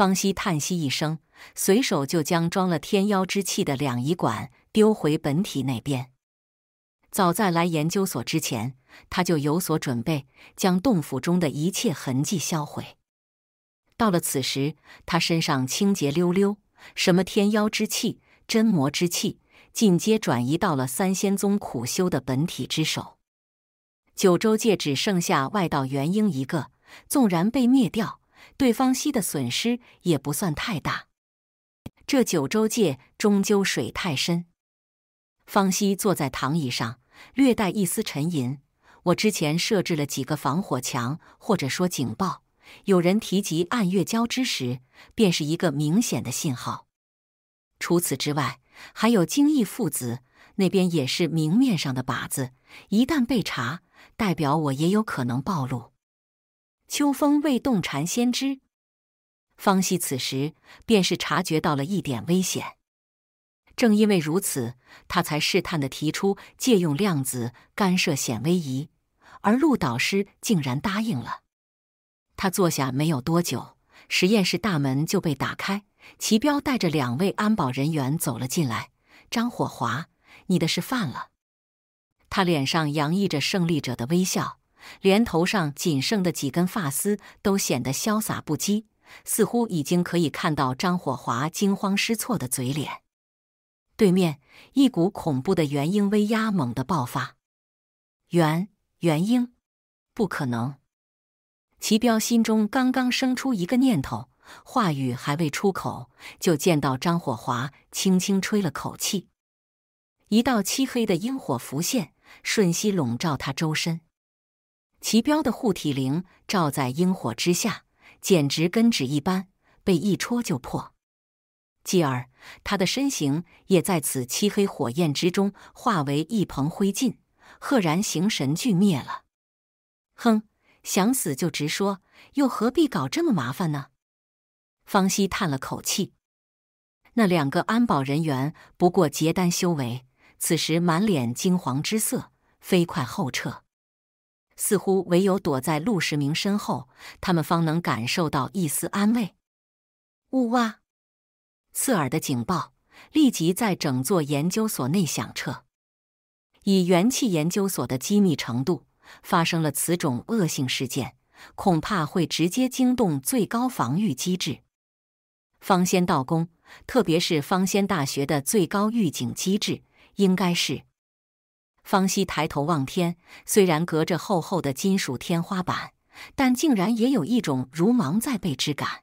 方希叹息一声，随手就将装了天妖之气的两仪管丢回本体那边。早在来研究所之前，他就有所准备，将洞府中的一切痕迹销毁。到了此时，他身上清洁溜溜，什么天妖之气、真魔之气，尽皆转移到了三仙宗苦修的本体之手。九州界只剩下外道元婴一个，纵然被灭掉。对方西的损失也不算太大，这九州界终究水太深。方西坐在躺椅上，略带一丝沉吟。我之前设置了几个防火墙，或者说警报。有人提及暗月交之时，便是一个明显的信号。除此之外，还有精义父子那边也是明面上的靶子，一旦被查，代表我也有可能暴露。秋风未动，蝉先知。方希此时便是察觉到了一点危险，正因为如此，他才试探的提出借用量子干涉显微仪，而陆导师竟然答应了。他坐下没有多久，实验室大门就被打开，齐彪带着两位安保人员走了进来。张火华，你的事犯了，他脸上洋溢着胜利者的微笑。连头上仅剩的几根发丝都显得潇洒不羁，似乎已经可以看到张火华惊慌失措的嘴脸。对面一股恐怖的元婴威压猛地爆发，元元婴，不可能！齐彪心中刚刚生出一个念头，话语还未出口，就见到张火华轻轻吹了口气，一道漆黑的阴火浮现，瞬息笼罩他周身。其标的护体灵罩在萤火之下，简直跟纸一般，被一戳就破。继而，他的身形也在此漆黑火焰之中化为一蓬灰烬，赫然形神俱灭了。哼，想死就直说，又何必搞这么麻烦呢？方西叹了口气。那两个安保人员不过结丹修为，此时满脸惊惶之色，飞快后撤。似乎唯有躲在陆世明身后，他们方能感受到一丝安慰。呜哇！刺耳的警报立即在整座研究所内响彻。以元气研究所的机密程度，发生了此种恶性事件，恐怕会直接惊动最高防御机制。方仙道宫，特别是方仙大学的最高预警机制，应该是。方西抬头望天，虽然隔着厚厚的金属天花板，但竟然也有一种如芒在背之感。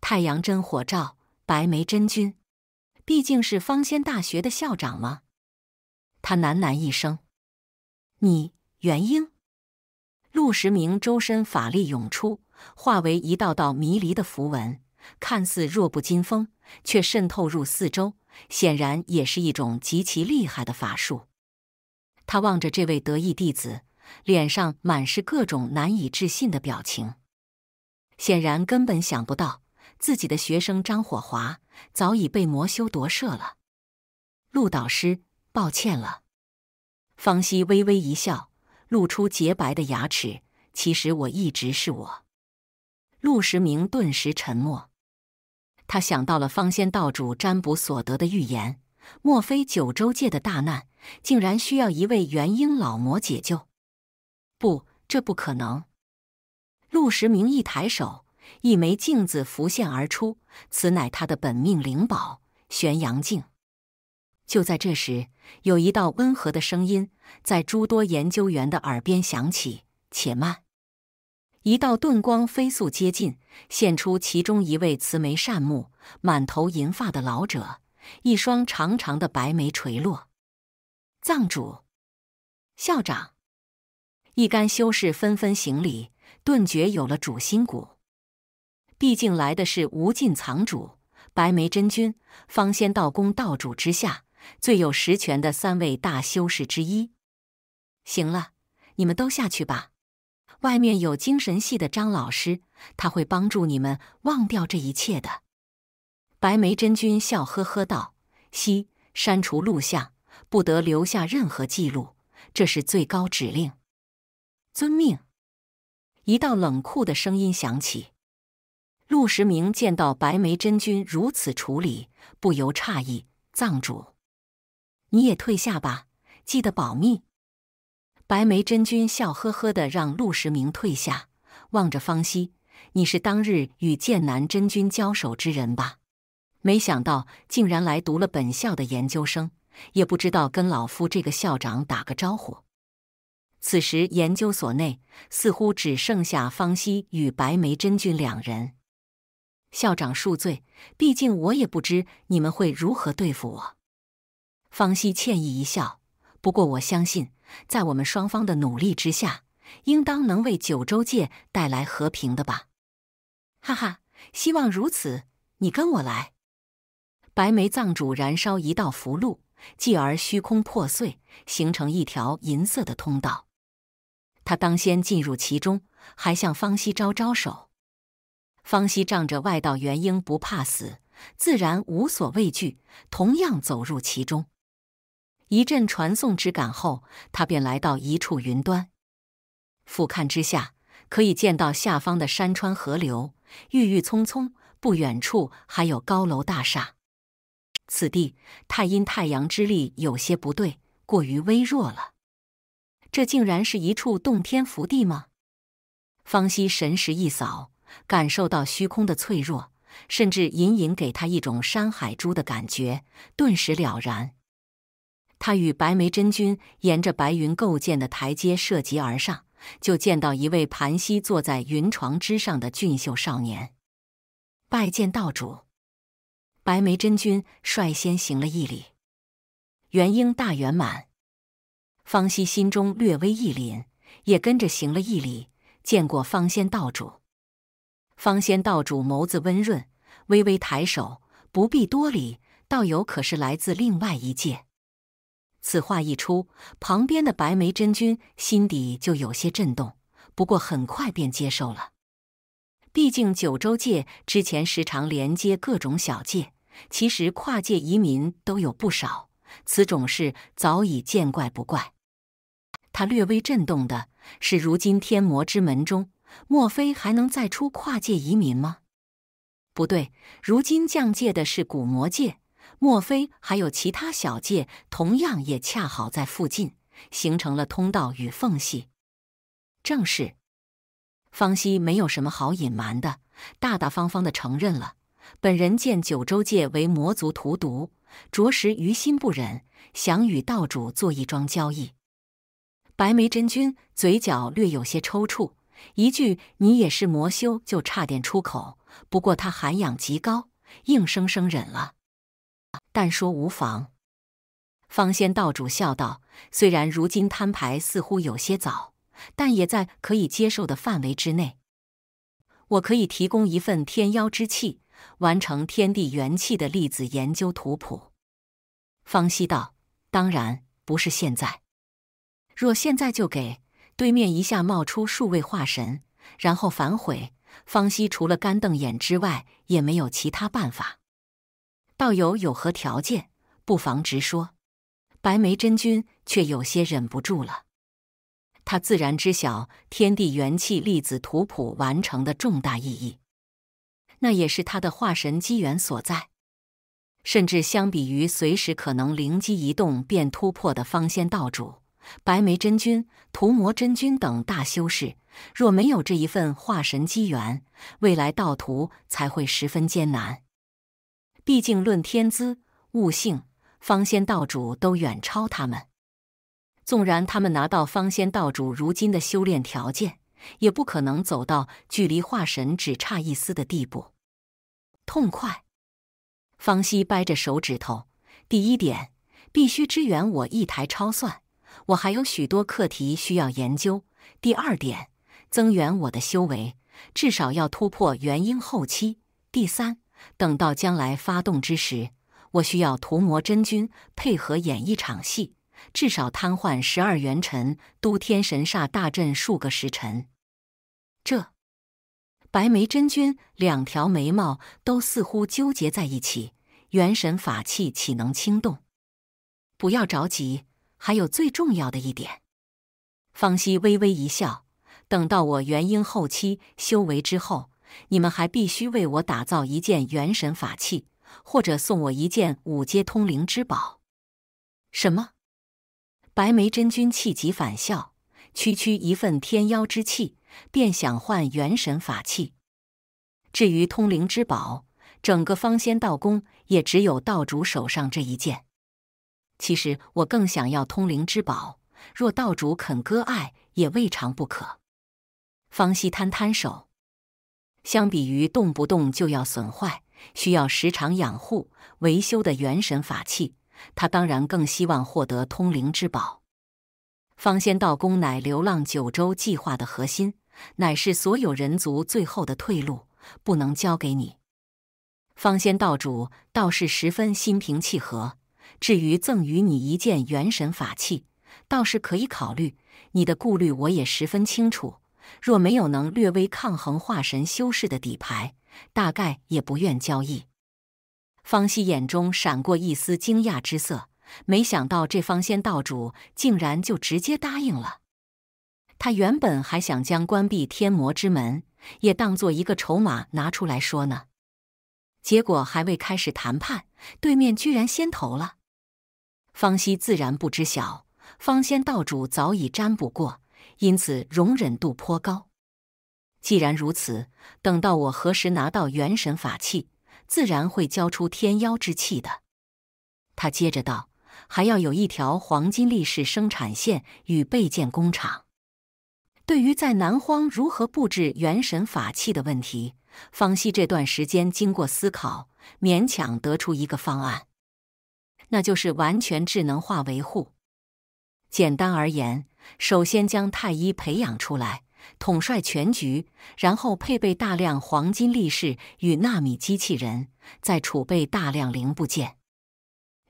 太阳真火照，白眉真君，毕竟是方仙大学的校长吗？他喃喃一声：“你元婴。”陆时明周身法力涌出，化为一道道迷离的符文，看似弱不禁风，却渗透入四周，显然也是一种极其厉害的法术。他望着这位得意弟子，脸上满是各种难以置信的表情，显然根本想不到自己的学生张火华早已被魔修夺舍了。陆导师，抱歉了。方希微微一笑，露出洁白的牙齿。其实我一直是我。陆时明顿时沉默，他想到了方仙道主占卜所得的预言。莫非九州界的大难，竟然需要一位元婴老魔解救？不，这不可能！陆时明一抬手，一枚镜子浮现而出，此乃他的本命灵宝——玄阳镜。就在这时，有一道温和的声音在诸多研究员的耳边响起：“且慢！”一道遁光飞速接近，现出其中一位慈眉善目、满头银发的老者。一双长长的白眉垂落，藏主、校长，一干修士纷纷行礼，顿觉有了主心骨。毕竟来的是无尽藏主、白眉真君、方仙道公道主之下最有实权的三位大修士之一。行了，你们都下去吧。外面有精神系的张老师，他会帮助你们忘掉这一切的。白眉真君笑呵呵道：“西，删除录像，不得留下任何记录，这是最高指令。”“遵命。”一道冷酷的声音响起。陆时明见到白眉真君如此处理，不由诧异：“藏主，你也退下吧，记得保密。”白眉真君笑呵呵的让陆时明退下，望着方西：“你是当日与剑南真君交手之人吧？”没想到竟然来读了本校的研究生，也不知道跟老夫这个校长打个招呼。此时研究所内似乎只剩下方希与白眉真君两人。校长恕罪，毕竟我也不知你们会如何对付我。方希歉意一笑，不过我相信，在我们双方的努力之下，应当能为九州界带来和平的吧。哈哈，希望如此。你跟我来。白眉藏主燃烧一道符箓，继而虚空破碎，形成一条银色的通道。他当先进入其中，还向方西招招手。方希仗着外道元婴不怕死，自然无所畏惧，同样走入其中。一阵传送之感后，他便来到一处云端，俯瞰之下，可以见到下方的山川河流，郁郁葱葱。不远处还有高楼大厦。此地太阴太阳之力有些不对，过于微弱了。这竟然是一处洞天福地吗？方西神识一扫，感受到虚空的脆弱，甚至隐隐给他一种山海珠的感觉，顿时了然。他与白眉真君沿着白云构建的台阶涉级而上，就见到一位盘膝坐在云床之上的俊秀少年，拜见道主。白眉真君率先行了一礼，元婴大圆满。方西心中略微一凛，也跟着行了一礼，见过方仙道主。方仙道主眸子温润，微微抬手，不必多礼，道友可是来自另外一界？此话一出，旁边的白眉真君心底就有些震动，不过很快便接受了，毕竟九州界之前时常连接各种小界。其实跨界移民都有不少，此种事早已见怪不怪。他略微震动的是，如今天魔之门中，莫非还能再出跨界移民吗？不对，如今降界的是古魔界，莫非还有其他小界同样也恰好在附近形成了通道与缝隙？正是。方西没有什么好隐瞒的，大大方方的承认了。本人见九州界为魔族荼毒，着实于心不忍，想与道主做一桩交易。白眉真君嘴角略有些抽搐，一句“你也是魔修”就差点出口，不过他涵养极高，硬生生忍了。但说无妨，方仙道主笑道：“虽然如今摊牌似乎有些早，但也在可以接受的范围之内。我可以提供一份天妖之气。”完成天地元气的粒子研究图谱，方希道：“当然不是现在。若现在就给对面一下冒出数位化神，然后反悔，方希除了干瞪眼之外，也没有其他办法。道友有何条件？不妨直说。”白眉真君却有些忍不住了。他自然知晓天地元气粒子图谱完成的重大意义。那也是他的化神机缘所在，甚至相比于随时可能灵机一动便突破的方仙道主、白眉真君、屠魔真君等大修士，若没有这一份化神机缘，未来道途才会十分艰难。毕竟论天资、悟性，方仙道主都远超他们，纵然他们拿到方仙道主如今的修炼条件。也不可能走到距离化神只差一丝的地步。痛快！方西掰着手指头：第一点，必须支援我一台超算，我还有许多课题需要研究；第二点，增援我的修为，至少要突破元婴后期；第三，等到将来发动之时，我需要屠魔真君配合演一场戏。至少瘫痪十二元辰都天神煞大阵数个时辰。这白眉真君两条眉毛都似乎纠结在一起，元神法器岂能轻动？不要着急，还有最重要的一点。方希微微一笑，等到我元婴后期修为之后，你们还必须为我打造一件元神法器，或者送我一件五阶通灵之宝。什么？白眉真君气急反笑：“区区一份天妖之气，便想换元神法器？至于通灵之宝，整个方仙道宫也只有道主手上这一件。其实我更想要通灵之宝，若道主肯割爱，也未尝不可。”方西摊摊手，相比于动不动就要损坏、需要时常养护维修的元神法器。他当然更希望获得通灵之宝。方仙道公乃流浪九州计划的核心，乃是所有人族最后的退路，不能交给你。方仙道主倒是十分心平气和。至于赠予你一件元神法器，倒是可以考虑。你的顾虑我也十分清楚。若没有能略微抗衡化神修士的底牌，大概也不愿交易。方希眼中闪过一丝惊讶之色，没想到这方仙道主竟然就直接答应了。他原本还想将关闭天魔之门也当做一个筹码拿出来说呢，结果还未开始谈判，对面居然先投了。方希自然不知晓，方仙道主早已占卜过，因此容忍度颇高。既然如此，等到我何时拿到元神法器？自然会交出天妖之气的，他接着道：“还要有一条黄金力士生产线与备件工厂。”对于在南荒如何布置元神法器的问题，方西这段时间经过思考，勉强得出一个方案，那就是完全智能化维护。简单而言，首先将太医培养出来。统帅全局，然后配备大量黄金力士与纳米机器人，再储备大量零部件。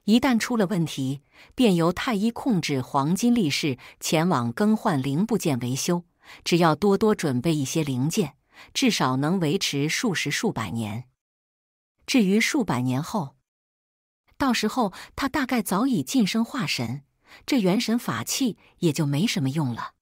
一旦出了问题，便由太医控制黄金力士前往更换零部件维修。只要多多准备一些零件，至少能维持数十数百年。至于数百年后，到时候他大概早已晋升化神，这元神法器也就没什么用了。